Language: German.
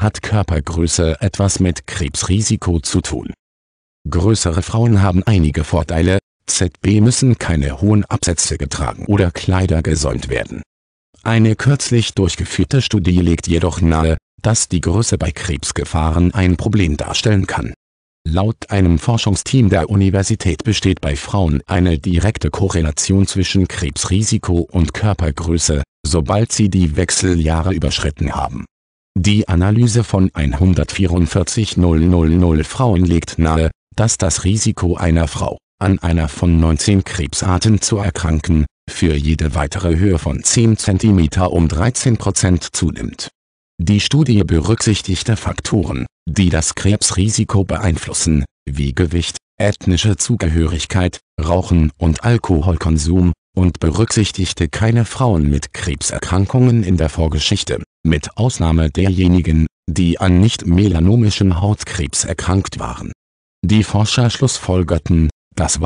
hat Körpergröße etwas mit Krebsrisiko zu tun. Größere Frauen haben einige Vorteile, ZB müssen keine hohen Absätze getragen oder Kleider gesäumt werden. Eine kürzlich durchgeführte Studie legt jedoch nahe, dass die Größe bei Krebsgefahren ein Problem darstellen kann. Laut einem Forschungsteam der Universität besteht bei Frauen eine direkte Korrelation zwischen Krebsrisiko und Körpergröße, sobald sie die Wechseljahre überschritten haben die Analyse von 144.000 Frauen legt nahe, dass das Risiko einer Frau, an einer von 19 Krebsarten zu erkranken, für jede weitere Höhe von 10 cm um 13% zunimmt. Die Studie berücksichtigte Faktoren, die das Krebsrisiko beeinflussen, wie Gewicht, ethnische Zugehörigkeit, Rauchen und Alkoholkonsum, und berücksichtigte keine Frauen mit Krebserkrankungen in der Vorgeschichte mit Ausnahme derjenigen, die an nicht-melanomischem Hautkrebs erkrankt waren. Die Forscher schlussfolgerten, dass